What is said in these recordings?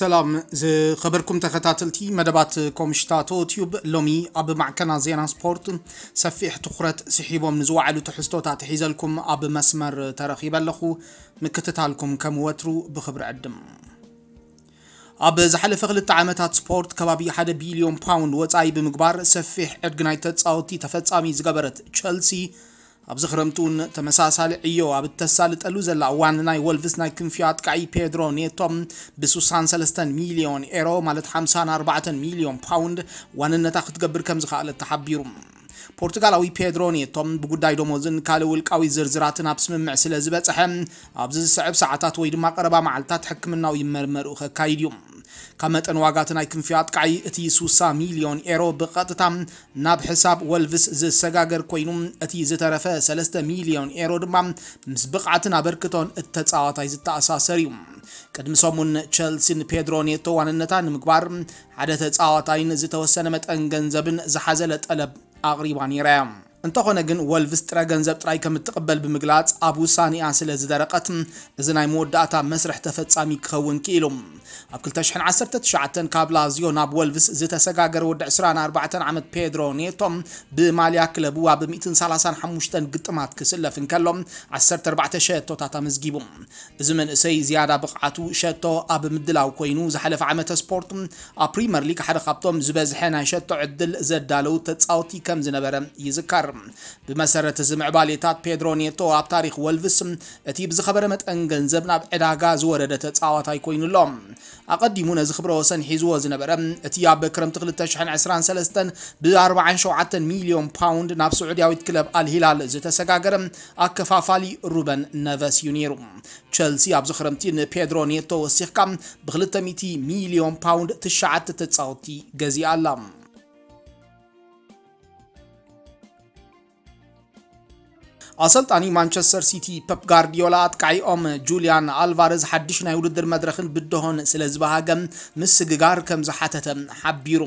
ሰላም ዝኸበርኩም ተኸታተልቲ መደባት ኮምሽታቶ ቲዩብ ሎሚ ኣብ ማዕከና ዜና ስፖርት ሰፊሕ ትኩረት ስሒቦም ንዝዋዕሉ ትሕዝቶታት ሒዘልኩም ኣብ መስመር ተረኺበ ኣለኹ ምክትታልኩም ከም ወትሩ ብክብሪ ዕድም ኣብ ዝሓለፈ ክልተ ዓመታት ስፖርት ከባቢ 1 ቢልዮን ፓውንድ ወፃኢ ብምግባር ሰፊሕ ዕድጊ ናይ ተፃወቲ ተፈፃሚ ዝገበረት ቸልሲ ኣብዚ ክረምቲ እውን ተመሳሳሊ ዕዮ ኣብ እተሳልጠሉ ዘላ እዋን ናይ ወልቭስ ናይ ክንፊ ኣጥቃዒ ፔድሮ ኔቶም ብ63 ሚልዮን ኤሮ ማለት 54 ሚልዮን ፓውንድ ዋንነታ ክትገብር ከም ዝኽኣለ ተሓቢሩ ፖርቱጋላዊ ፔድሮ ኔቶም ብጉዳይ ደሞዝን ካልእ ውልቃዊ ዝርዝራትን ኣብ ስምምዕ ስለ ዝበፅሐ ኣብዚ ዝስዕብ ሰዓታት ወይ ድማ ቀረባ መዓልትታት ሕክምናዊ መርመሪኡ ከካይድ እዩ ካብ መጠን ዋጋቲ ናይ ክንፊ ኣጥቃይ እቲ 60 ሚልዮን ኤሮ ብቐጥታ ናብ ሕሳብ ወልቭስ ዝሰጋገር ኮይኑ እቲ ዝተረፈ 3 ሚልዮን ኤሮ ድማ ምስ ብቕዓትን ኣበርክቶን እተፃዋታይ ዝተኣሳሰር እዩ ቅድሚ ሰሙን ቸልሲን ፔድሮ ኔቶ ዋንነታ ንምግባር ሓደ ተፃዋታይን ዝተወሰነ መጠን ገንዘብን ዝሓዘለ ጠለብ ኣቕሪባ ነይራ انتخن اگن ولفز ترگن زب ترای کم تقبل بمقلات ابو سانی عسل از درقت ازنای مود داتا مسرح تفت سامی خون کیلوم. ابکل تشن عصرت شعتن قبل ازیو ناب ولفز زت سگاگر ود عسران اربعتن عمد پیدرو نیتم به مالیاکل ابو اب میتن سالسان حموشتن قطمات کسل فن کلم عصرت اربعت شد تو تاتا مزگیم. زمان سی زیاد بقعتو شد تو اب مدل او کینوز حلف عمد سپورت. ابریمر لیک زبز حنا شد عدل زد دالو تتصاوتی زنبرم یزکار. ብመሰረቲ ዝምዕባሌታት ፔድሮ ኔቶ ኣብ ታሪክ ወልቭስ እቲ ብዝኸበረ መጠን ገንዘብ ናብ ዕዳጋ ዝወረደ ተፃዋታይ ኮይኑ ኣሎ ኣቐዲሙ ነዚ ክብረ ወሰን ሒዝዎ ዝነበረ እቲ ኣብ ክረምቲ 2023 ብ47 ሚልዮን ፓውንድ ናብ ስዑድያዊት ክለብ ኣልሂላል ዝተሰጋገረ ኣከፋፋሊ ሩበን ነቨስ እዩ ነይሩ ቸልሲ ኣብዚ ክረምቲ ንፔድሮ ኔቶ ወሲኽካ ብ200 ሚልዮን ፓውንድ ትሽዓተ ተፃወቲ ገዚኣ ኣላ አሰልጣኒ ማንቸስተር ሲቲ ፐፕ ጋርዲዮላ አጥቃይኦም ጁልያን ኣልቫረዝ ሓድሽ ናይ ውድድር መድረኽን ብድሆን ስለ ዝበሃገ ምስግጋር ከም ዝሓተተ ሓቢሩ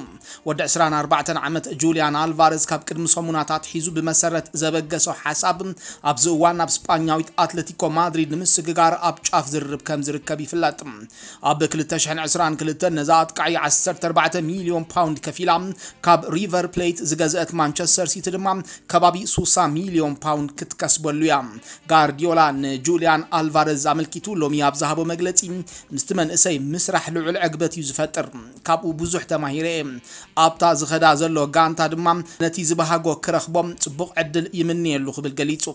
ወዲ 24 ዓመት ጁልያን ኣልቫረዝ ካብ ቅድሚ ሰሙናታት ሒዙ ብመሰረት ዘበገሶ ሓሳብ ኣብዚ እዋን ኣብ ስጳኛዊት ኣትለቲኮ ማድሪድ ንምስግጋር ኣብ ጫፍ ዝርርብ ከም ዝርከብ ይፍለጥ ኣብ 222 ነዛ ኣጥቃይ 14 ሚሊዮን ፓውንድ ከፊላ ካብ ሪቨር ፕሌት ዝገዝአት ማንቸስተር ሲቲ ድማ ከባቢ 60 ሚሊዮን ፓውንድ ክትከ ቀስበሉ ያ ጋርዲዮላን ጁልያን አልቫረዝ ኣመልኪቱ ሎሚ ኣብ ዝሃቦ መግለፂ ምስቲ መንእሰይ ምስራሕ ልዑል ዕግበት እዩ ዝፈጥር ካብኡ ብዙሕ ተማሂረ የ ኣብታ ዝኸዳ ዘሎ ጋንታ ድማ ነቲ ዝበሃጎ ክረኽቦም ፅቡቅ ዕድል ይምንየሉ ክብል ገሊጹ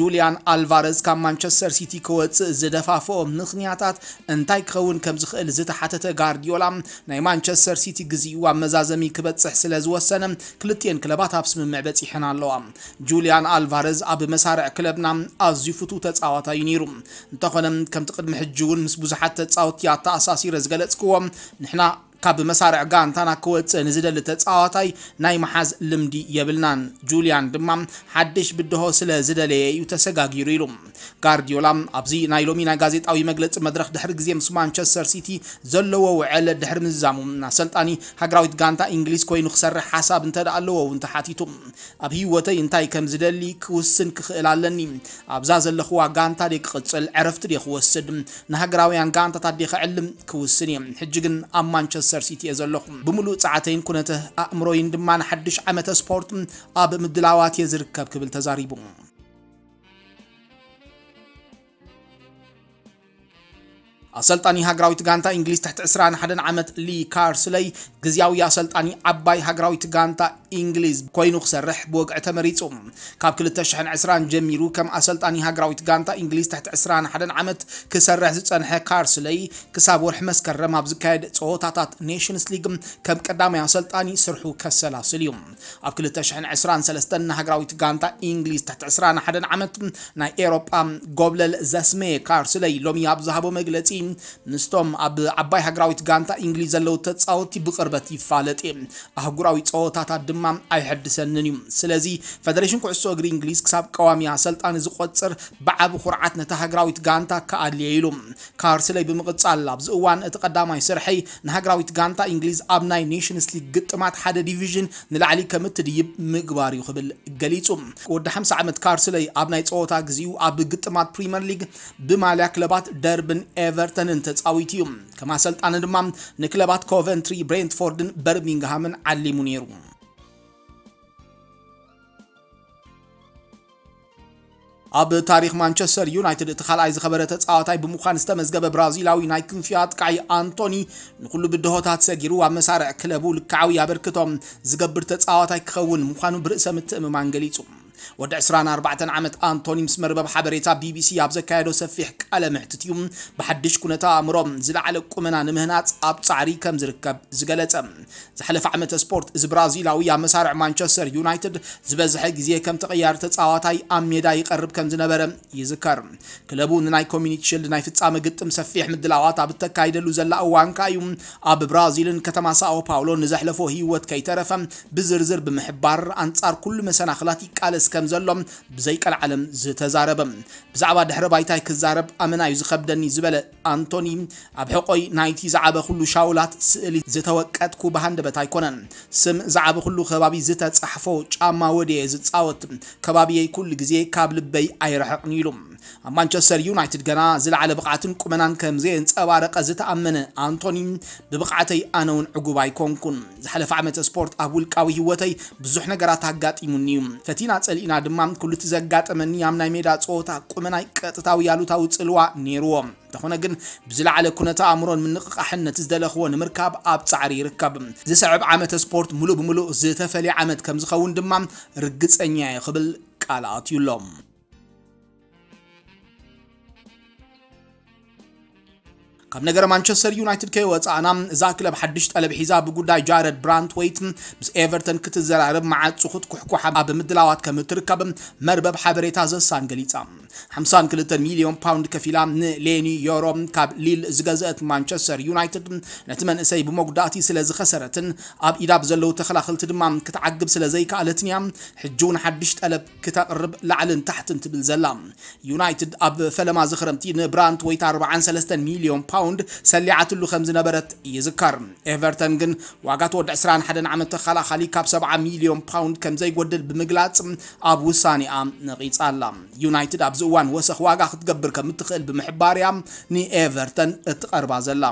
ጁልያን ኣልቫረዝ ካብ ማንቸስተር ሲቲ ክወፅእ ዝደፋፍኦ ምኽንያታት እንታይ ክኸውን ከም ዝኽእል ዝተሓተተ ጋርዲዮላ ናይ ማንቸስተር ሲቲ ግዜኡ ኣብ መዛዘሚ ክበፅሕ ስለ ዝወሰነ ክልትኤን ክለባት ኣብ ስምምዕ በፂሐን ኣለዋ ጁልያን ኣልቫረዝ ኣብ مسارع كلبنا أزي فتو تتساواتا ينيرو انتخونا كم تقدم حجون مسبوزحات تتساوات يا تأساسي رزقالتسكو نحنا ካብ መሳርዕ ጋንታና ክወፅእ ንዝደሊ ተፃዋታይ ናይ መሓዝ ልምዲ የብልናን ጁልያን ድማ ሓድሽ ብድሆ ስለ ዝደለየ እዩ ተሰጋጊሩ ኢሉ ጋርዲዮላ ኣብዚ ናይ ሎሚ ናይ ጋዜጣዊ መግለፂ መድረክ ድሕሪ ግዜ ምስ ማንቸስተር ሲቲ ዘለዎ ውዕል ድሕሪ ምዛሙ ኣሰልጣኒ ሃገራዊት ጋንታ እንግሊዝ ኮይኑ ክሰርሕ ሓሳብ እንተደ ኣለዎ እውን ተሓቲቱ ኣብ ህይወተይ እንታይ ከም ዝደሊ ክውስን ክኽእል ኣለኒ ኣብዛ ዘለኽዋ ጋንታ ደ ክቕፅል ዕረፍቲ ደ ክወስድ ንሃገራውያን ጋንታታት ደ ክዕልም ክውስን እየ ሕጂ ግን ኣብ ማንቸስተር ክሰርሲት እየ ዘለኹ ብምሉእ ፃዕተይን ኩነትህ ኣእምሮይን ድማ ንሓድሽ ዓመተ ስፖርት ኣብ ምድላዋት የ ዝርከብ ክብል ተዛሪቡ ኣሰልጣኒ ሃገራዊት ጋንታ እንግሊዝ ትሕቲ 21 ዓመት ሊ ካርስለይ ግዜያዊ ኣሰልጣኒ ዓባይ ሃገራዊት ጋንታ እንግሊዝ ኮይኑ ክሰርሕ ብወግዒ ተመሪፁ ካብ 220 ጀሚሩ ከም ኣሰልጣኒ ሃገራዊት ጋንታ እንግሊዝ ትሕቲ 21 ዓመት ክሰርሕ ዝፀንሐ ካርስለይ ክሳብ ወርሒ መስከረም ኣብ ዝካየድ ፀወታታት ኔሽንስ ሊግ ከም ቀዳማይ ኣሰልጣኒ ስርሑ ከሰላስል እዩ ኣብ 223 ንሃገራዊት ጋንታ እንግሊዝ ትሕቲ 21 ዓመት ናይ ኤሮጳ ጎብለል ዘስሜ ካርስለይ ሎሚ ኣብ ዝሃቦ መግለፂ ንስቶም ኣብ ዓባይ ሃገራዊት ጋንታ እንግሊዝ ዘለው ተፃወቲ ብቅርበት ይፋለጥ ኣህጉራዊ ፀወታታት ድማ ኣይሕድሰንን እዩ ስለዚ ፌደሬሽን ኩዕሶ እግሪ እንግሊዝ ክሳብ ቀዋሚ ኣሰልጣኒ ዝቆፅር ብዓብ ኩርዓት ነታ ሃገራዊት ጋንታ ከኣድልየ ኢሉ ካርስለይ ብምቕፃል ኣብዚ እዋን እቲ ቀዳማይ ስርሐይ ንሃገራዊት ጋንታ እንግሊዝ ኣብ ናይ ኔሽንስ ሊግ ግጥማት ሓደ ዲቪዥን ንላዕሊ ከም እትድይብ ምግባር እዩ ክብል ገሊፁ ወዲ 50 ዓመት ካርስለይ ኣብ ናይ ፀወታ ግዜኡ ኣብ ግጥማት ፕሪምየር ሊግ ብማልያ ክለባት ደርብን ኤቨርት ሰርተንን ተጻዊትዩ እዩ ከማሰልጣን ድማ ንክለባት ኮቨንትሪ ብሬንትፎርድን በርሚንግሃምን ዓሊሙ ነይሩ ኣብ ታሪክ ማንቸስተር ዩናይትድ እቲ ካልኣይ ዝኸበረ ተፃዋታይ ብምዃን ዝተመዝገበ ብራዚላዊ ናይ ክንፊ ኣጥቃይ ኣንቶኒ ንኩሉ ብድሆታት ሰጊሩ ኣብ መሳርዕ ክለቡ ልክዓዊ ኣበርክቶም ዝገብር ተፃዋታይ ክኸውን ምዃኑ ብርእሰ ምትእምማን ገሊጹ ወዲ 24 ዓመት ኣንቶኒ ምስ መርበብ ሓበሬታ ቢቢሲ ኣብ ዘካየዶ ሰፊሕ ቃለ ምሕትት እዩ ብሓድሽ ኩነታ ኣእምሮም ዝለዕለ ቁመና ንምህናፅ ኣብ ፃዕሪ ከም ዝርከብ ዝገለጸ ዝሓለፈ ዓመተ ስፖርት እዚ ብራዚላዊ ኣብ መሳርዕ ማንቸስተር ዩናይትድ ዝበዝሐ ግዜ ከም ተቐያሪ ተፃዋታይ ኣብ ሜዳ ይቐርብ ከም ዝነበረ ይዝከር ክለቡ ንናይ ኮሚኒቲ ሽልድ ናይ ፍጻመ ግጥም ሰፊሕ ምድላዋት ኣብ እተካይደሉ ዘላ እዋንካ እዩ ኣብ ብራዚልን ከተማ ሳኦ ፓውሎ ንዘሕለፎ ህይወት ከይተረፈ ብዝርዝር ብምሕባር ኣንጻር ኩሉ መሰናክላት ይቃለስ ክጥቀስ ከም ዘሎም ብዘይቀልዓለም ዝተዛረበ ብዛዕባ ድሕረ ባይታይ ክዛረብ ኣመና እዩ ዝከብደኒ ዝበለ ኣንቶኒ ኣብ ሕቆይ ናይቲ ዝዓበ ኩሉ ሻውላት ስእሊ ዝተወቀጥኩ ባሃንደበት ኣይኮነን ስም ዝዓበ ኩሉ ከባቢ ዝተፃሕፎ ጫማ ወድየ ዝፃወት ከባቢየይ ኩሉ ግዜ ካብ ልበይ ኣይርሕቕን ኢሉ ኣብ ማንቸስተር ዩናይትድ ገና ዝለዓለ ብቕዓትን ቁመናን ከም ንፀባረቀ ዝተኣመነ ኣንቶኒ ብብቕዓተይ ኣነ እውን ዕጉብ ኣይኮንኩን ዝሓለፈ ዓመተ ስፖርት ኣብ ውልቃዊ ህወተይ ብዙሕ ነገራት ኣጋጢሙኒ እዩ ፈቲና ፀሊእና ድማ ኩሉ እቲ ዘጋጠመኒ ኣብ ናይ ሜዳ ፀወታ ቁመናይ ቀጥታዊ ያሉታዊ ፅልዋ ነይርዎ እንተኾነ ግን ብዝለዓለ ኩነታ ኣእምሮን ምንቕቃሕን ነቲ ዝደለኽዎ ንምርካብ ኣብ ፃዕሪ ይርከብ ዝስዕብ ዓመተ ስፖርት ሙሉእ ብምሉእ ዝተፈለየ ዓመት ከም ዝኸውን ድማ ርግፀኛ ክብል ቃል ኣትዩሎም ካብ ነገረ ማንቸስተር ዩናይትድ ከይወፃእና እዛ ክለብ ሓድሽ ጠለብ ሒዛ ብጉዳይ ጃረድ ብራንት ወይት ምስ ኤቨርተን ክትዘራርብ መዓት ፁኹት ኩሕኩሓ ኣብ ምድላዋት ከም እትርከብ መርበብ ሓበሬታ ዘሳን ገሊጻ 52 ሚልዮን ፓውንድ ከፊላ ንሌኒ ዮሮ ካብ ሊል ዝገዝአት ማንቸስተር ዩናይትድ ነቲ መንእሰይ ብመጉዳእቲ ስለ ዝኸሰረትን ኣብ ኢዳብ ዘለዉ ተኸላኽልቲ ድማ ክትዓግብ ስለ ዘይከኣለትን እያ ሕጂ እውን ሓድሽ ጠለብ ክተቕርብ ላዕልን ታሕትን ትብል ዘላ ዩናይትድ ኣብ ፈለማ ዝኽረምቲ ንብራንት ወይት 43 ሚልዮን ፓውንድ ሰሊዓትሉ ከም ዝነበረት ይዝከር ኤቨርተን ግን ዋጋ ተወድዕ 21 ዓመት ተኸላኻሊ ካብ 70 ሚልዮን ፓውንድ ከም ዘይጎድል ብምግላጽ ኣብ ውሳኔኣ ነቒፃ ኣላ ዩናይትድ ኣብዚ እዋን ወሰኽ ዋጋ ክትገብር ከም እትኽእል ብምሕባር እያ ንኤቨርተን እትቐርባ ዘላ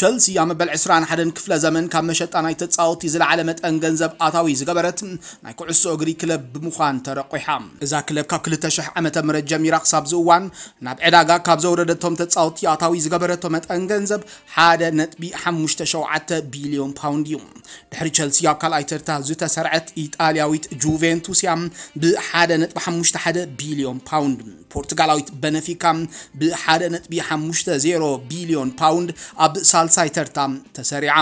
ቸልሲ ኣብ 21 ክፍለ ዘመን ካብ መሸጣ ናይ ተፃወቲ ዝለዓለ መጠን ገንዘብ ኣታዊ ዝገበረት ናይ ኩዕሶ እግሪ ክለብ ብምዃን ተረቑሓ እዛ ክለብ ካብ 2000 ዓ ም ጀሚራ ክሳብ ዝእዋን ናብ ዕዳጋ ካብ ዘውረደቶም ተፃወቲ ኣታዊ ዝገበረቶ መጠን ገንዘብ 1.57 ቢልዮን ፓውንድ እዩ ድሕሪ ቸልሲ ኣብ ካልኣይ ተርታ ዝተሰርዐት ኢጣልያዊት ጁቬንቱስ እያ ብ1.51 ቢልዮን ፓውንድ ፖርቱጋላዊት በነፊካ ብ1.50 ቢልዮን ፓውንድ ኣብ ሳል ሳልሳይ ተርታ ተሰሪዓ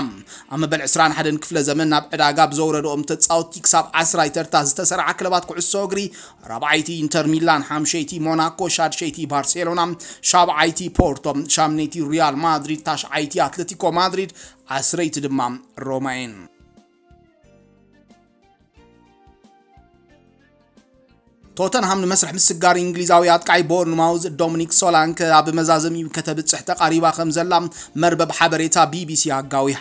ኣብ መበል 21 ክፍለ ዘመን ናብ ዕዳጋ ብዘውረድኦም ተፃወቲ ክሳብ 10ይ ተርታ ዝተሰርዓ ክለባት ኩዕሶ እግሪ 4ይቲ ኢንተር ሚላን ሓምሸይቲ ሞናኮ ሻድሸይቲ ባርሴሎና ሻብዓይቲ ፖርቶ ሻምነይቲ ሪያል ማድሪድ ታሽዓይቲ ኣትለቲኮ ማድሪድ ኣስረይቲ ድማ ሮማ እየን ቶተንሃም ንመስርሕ ምስጋር እንግሊዛዊ ኣጥቃይ ቦርንማውዝ ዶሚኒክ ሶላንክ ኣብ መዛዘሚ ከተብፅሕ ተቃሪባ ከም ዘላ መርበብ ሓበሬታ ቢቢሲ ኣጋዊሓ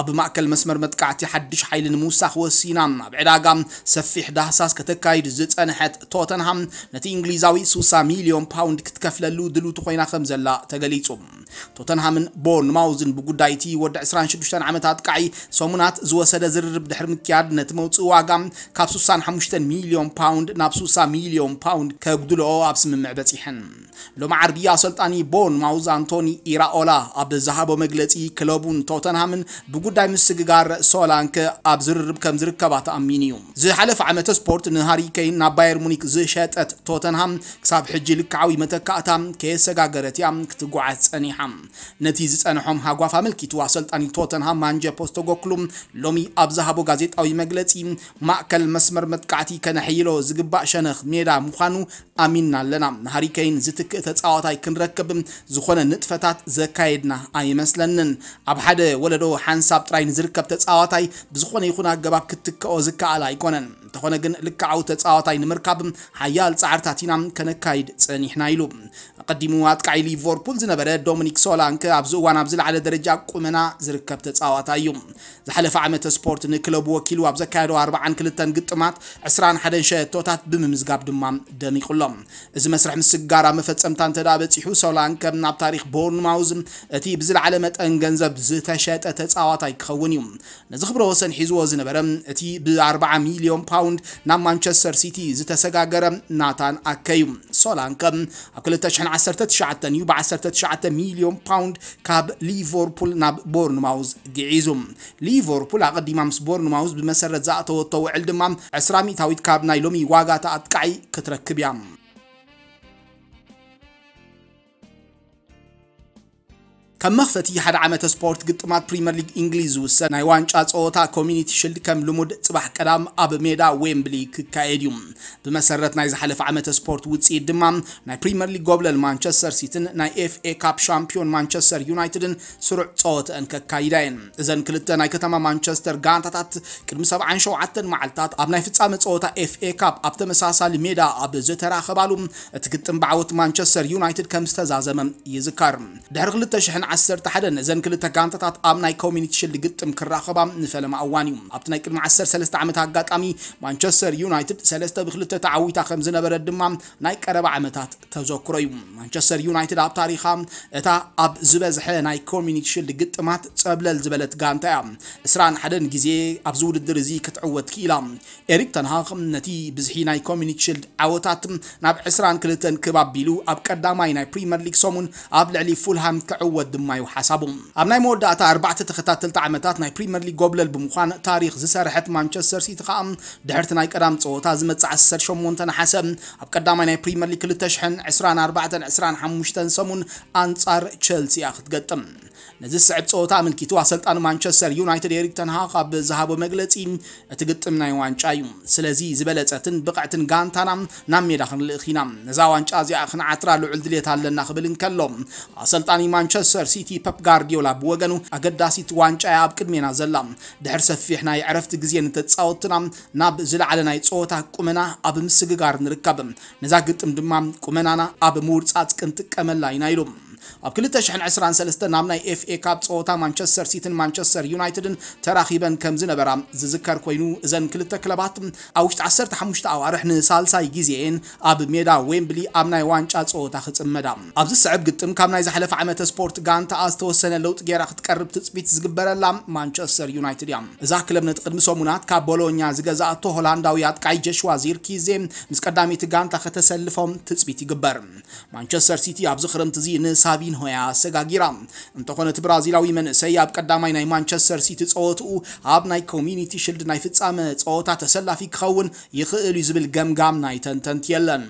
ኣብ ማእከል መስመር መጥቃዕቲ ሓድሽ ሓይሊ ንምውሳኽ ወሲና ኣብ ዕዳጋ ሰፊሕ ዳህሳስ ከተካይድ ዝፀንሐት ቶተንሃም ነቲ እንግሊዛዊ 60 ሚሊዮን ፓውንድ ክትከፍለሉ ድልውቲ ኮይና ከም ዘላ ተገሊጹ ቶተንሃምን ቦርንማውዝን ብጉዳይ እቲ ወዲ 26 ዓመት ኣጥቃዒ ሰሙናት ዝወሰደ ዝርርብ ድሕሪ ምክያድ ነቲ መውፅኢ ዋጋ ካብ 65 ሚሊዮን ፓውንድ ናብ 60 ሚሊዮን ፓውንድ ከግድልኦ ኣብ ስምምዕ በፂሐን ሎሚ ዓርቢ ኣሰልጣኒ ቦርንማውዝ ኣንቶኒ ኢራኦላ ኣብ ዝሃቦ መግለፂ ክለቡን ቶተንሃምን ጉዳይ ምስ ስግጋር ሶላንክ ኣብ ዝርርብ ከም ዝርከባ ተኣሚን እዩ ዝሓለፈ ዓመተ ስፖርት ንሃሪኬይን ናብ ባየር ሙኒክ ዝሸጠት ቶተንሃም ክሳብ ሕጂ ልክዓዊ መተካእታ ከየሰጋገረት እያ ክትጓዓዝ ፀኒሓ ነቲ ዝፀንሖም ሃጓፍ ኣመልኪቱ ኣሰልጣኒ ቶተንሃም ማንጀ ፖስተጎክሉ ሎሚ ኣብ ዝሃቦ ጋዜጣዊ መግለፂ ማእከል መስመር መጥካዕቲ ከነሕይሎ ዝግባእ ሸነኽ ሜዳ ምዃኑ ኣሚንና ኣለና ንሃሪኬይን ዝትክእ ተፃዋታይ ክንረክብ ዝኾነ ንጥፈታት ዘካየድና ኣይመስለንን ኣብ ሓደ ወለዶ ሓንሳ ሳብ ጥራይ ንዝርከብ ተፃዋታይ ብዝኾነ ይኹን ኣገባብ ክትከኦ ዝከኣል ኣይኮነን እንተኾነ ግን ልክዓዊ ተፃዋታይ ንምርካብ ሓያል ፃዕርታት ኢና ከነካይድ ፀኒሕና ኢሉ ቀዲሙ ኣጥቃዒ ሊቨርፑል ዝነበረ ዶሚኒክ ሶላንክ ኣብዚ እዋን ኣብ ዝለዓለ ደረጃ ቁመና ዝርከብ ተፃዋታ እዩ ዝሓለፈ ዓመተ ስፖርት ንክለብ ወኪሉ ኣብ ዘካየዶ 42 ግጥማት 21 ሸቶታት ብምምዝጋብ ድማ ደሚቑሎም እዚ መስርሕ ምስ ስጋራ መፈፀምታ እንተዳ በፂሑ ሶላንከ ኣብ ታሪክ ቦርንማውዝ እቲ ብዝለዓለ መጠን ገንዘብ ዝተሸጠ ተፃዋታይ ክኸውን እዩ ነዚ ክብሮ ወሰን ሒዝዎ ዝነበረ እቲ ብ40 ሚልዮን ፓውንድ ግራውንድ ናብ ማንቸስተር ሲቲ ዝተሰጋገረ ናታን ኣከዩ ሶላንከ ኣብ 219 እዩ ብ19 ሚሊዮን ፓውንድ ካብ ሊቨርፑል ናብ ቦርንማውዝ ግዒዙ ሊቨርፑል ኣቐዲማ ምስ ቦርንማውዝ ብመሰረት ዝኣተወቶ ውዕል ድማ 20 ሚታዊት ካብ ናይ ሎሚ ዋጋ ተኣጥቃዒ ክትረክብ እያ كم مخفتي حد عمت سبورت قد ما بريمير ليج إنجليز وسن نايوان شاتس أو تا كوميونيتي شيلد كم لمود صباح كلام أب ميدا ويمبلي كايديوم بمسرت نايز حلف عمت سبورت وود سيد دمام ناي بريمير ليج قبل المانشستر سيتن ناي إف إي كاب شامبيون مانشستر يونايتد سرع صوت أنك كايدين إذن كلت ناي كتما مانشستر غانتا تات كل مسابع عن شو عتن معلتات أب ناي فتس عمت أو تا إف إي كاب أب تمساسا لميدا أب زتر أخبالوم تكتم بعوت مانشستر يونايتد كم استزازم يذكر دهرغلت شحن ዓሰርተ ሓደ ነዘን ክልተ ጋንታታት ኣብ ናይ ኮሚኒቲ ሽልድ ግጥም ክራኸባ ንፈለማ እዋን እዩ ኣብቲ ናይ ቅድሚ 13 ዓመት ኣጋጣሚ ማንቸስተር ዩናይትድ 3 ብክልተ ተዓዊታ ከም ዝነበረ ድማ ናይ ቀረባ ዓመታት ተዘክሮ እዩ ማንቸስተር ዩናይትድ ኣብ ታሪኻ እታ ኣብ ዝበዝሐ ናይ ኮሚኒቲ ሽልድ ግጥማት ፀብለል ዝበለት ጋንታ እያ እስራን ሓደን ግዜ ኣብዚ ውድድር እዚ ክትዕወት ክኢላ ኤሪክ ተንሃክ ነቲ ብዝሒ ናይ ኮሚኒቲ ሽልድ ዓወታት ናብ 22 ክባቢሉ ኣብ ቀዳማይ ናይ ፕሪምየር ሊግ ሰሙን ኣብ ልዕሊ ፉልሃም ክዕወት ድማ بمايو حسابهم أبناء مودة أتا أربعة تختات تلت عمتات ناي بريمير لي قبلل بمخان تاريخ زسارة حت مانشستر سيت خام دهرت ناي كرام تصوتا زمت عسر شو مونتن حسب أبكر داما ناي بريمير لي كل تشحن عسران أربعة عسران حموشتن سمون أنصار تشلسي أخت قدم نزل سعد صوتا من كيتو أصلت أنا مانشستر يونايتد يريك تنها قاب زهاب ومجلتي أتقدت من أيوان شايم سلازي زبالة تن بقعة تنقان تنم نام يدخن الإخينام نزاوان شازي أخن عطرا لعلد ليتها لنا قبل نكلم أصلت أنا مانشستر ሲቲ ፐፕ ጋርዲዮላ ብወገኑ ኣገዳሲት ዋንጫ ያ ኣብ ቅድሜና ዘላ ድሕር ሰፊሕ ናይ ዕረፍቲ ግዜ ንተፃወትና ናብ ዝለዓለ ናይ ፀወታ ቁመና ኣብ ምስግጋር ንርከብ ነዛ ግጥም ድማ ቁመናና ኣብ ምውርፃፅ ክንጥቀመላ ኢና ኢሉ ኣብ 2013 ናብ ናይ ኤፍኤ ካብ ፀወታ ማንቸስተር ሲቲን ማንቸስተር ዩናይትድን ተራኺበን ከም ዝነበራ ዝዝከር ኮይኑ እዘን ክልተ ክለባት ኣብ ውሽጢ 15 ኣዋርሕ ንሳልሳይ ግዜን ኣብ ሜዳ ዌምብሊ ኣብ ናይ ዋንጫ ፀወታ ክፅመዳ ኣብዚ ስዕብ ግጥም ካብ ናይ ዝሓለፈ ዓመተ ስፖርት ጋንታኣ ዝተወሰነ ለውጢ ገይራ ክትቀርብ ትፅቢት ዝግበረላ ማንቸስተር ዩናይትድ እያ እዛ ክለብ ነቲ ቅድሚ ሰሙናት ካብ ቦሎኛ ዝገዛእቶ ሆላንዳዊ ኣጥቃይ ጀሽዋ ዚርኪዜ ምስ ቀዳሚቲ ጋንታ ከተሰልፎም ትፅቢት ይግበር ማንቸስተር ሲቲ ኣብዚ ክረምቲ እዚ ንሳ ሳቢን ሆያ አሰጋጊራ እንተኾነ እቲ ብራዚላዊ መንእሰይ ኣብ ቀዳማይ ናይ ማንቸስተር ሲቲ ፀወትኡ ኣብ ናይ ኮሚኒቲ ሽልድ ናይ ፍጻመ ፀወታ ተሰላፊ ክኸውን ይኽእል እዩ ዝብል ገምጋም ናይ ተንተንቲ የለን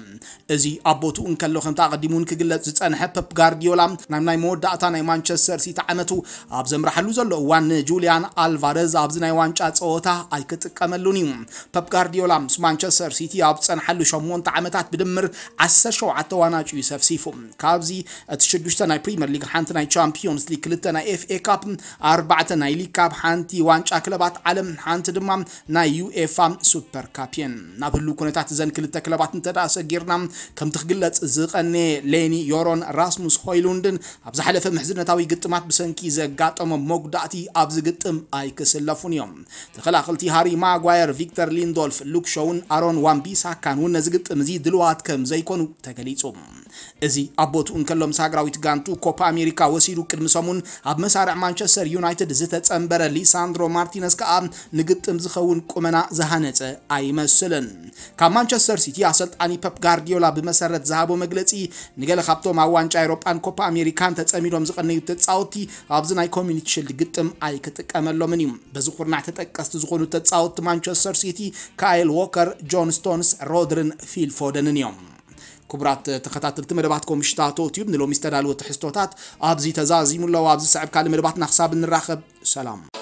እዚ ኣቦትኡ እንከሎ ከምቲ ኣቐዲሙን ክግለጽ ዝጸንሐ ፐፕ ጋርዲዮላ ናብ ናይ መወዳእታ ናይ ማንቸስተር ሲቲ ዓመቱ ኣብ ዘምራሕሉ ዘሎ እዋን ጁልያን ኣልቫረዝ ኣብዚ ናይ ዋንጫ ፀወታ ኣይክጥቀመሉን እዩ ፐፕ ጋርዲዮላ ምስ ማንቸስተር ሲቲ ኣብ ዝጸንሐሉ 8 ዓመታት ብድምር 17 ዋናጭ እዩ ሰፍሲፉ ካብዚ እቲ 6 ሽዱሽተ ናይ ፕሪምየር ሊግ ሓንቲ ናይ ቻምፒዮንስ ሊግ ክልተ ናይ ኤፍኤ ካፕ ኣርባዕተ ናይ ሊግ ካፕ ሓንቲ ዋንጫ ክለባት ዓለም ሓንቲ ድማ ናይ ዩኤፋ ሱፐር ካፕ እየን ናብ ህሉ ኩነታት እዘን ክልተ ክለባት እንተደኣ ሰጊርና ከምቲ ክግለፅ ዝቐነ ሌኒ ዮሮን ራስሙስ ሆይሉንድን ኣብ ዝሓለፈ ምሕዝነታዊ ግጥማት ብሰንኪ ዘጋጠሞም መጉዳእቲ ኣብዚ ግጥም ኣይክስለፉን እዮም ተኸላኸልቲ ሃሪ ማጓየር ቪክተር ሊንዶልፍ ሉክ ሾውን ኣሮን ዋንቢሳካን እውን ነዚ ግጥም እዚ ድልዋት ከም ዘይኮኑ ተገሊጹ እዚ ኣቦትኡ እንከሎ ምስ ሃገራዊት ጋንቱ ኮፓ አሜሪካ ወሲዱ ቅድሚ ሰሙን ኣብ መሳርዕ ማንቸስተር ዩናይትድ ዝተፀንበረ ሊሳንድሮ ማርቲነስ ከዓ ንግጥም ዝኸውን ቁመና ዝሃነፀ ኣይመስልን ካብ ማንቸስተር ሲቲ ኣሰልጣኒ ፐፕ ጋርዲዮላ ብመሰረት ዝሃቦ መግለፂ ንገለ ካብቶም ኣብ ዋንጫ ኤሮጳን ኮፓ ኣሜሪካን ተፀሚዶም ዝቀነዩ ተፃወቲ ኣብዚ ናይ ኮሚኒቲ ሽልድ ግጥም ኣይክጥቀመሎምን እዩ በዚ ኩርናዕ ተጠቀስቲ ዝኾኑ ተፃወቲ ማንቸስተር ሲቲ ካይል ዎከር ጆን ስቶንስ ሮድርን ፊልፎደንን እዮም ክቡራት ተኸታተልቲ መደባትኩም ይሽታቶት እዩ ንሎሚ ዝተዳለወ ትሕዝቶታት ኣብዚ ተዛዚሙሎ ኣብዚ ሰዕብካልእ መደባትና ክሳብ ንራኸብ ሰላም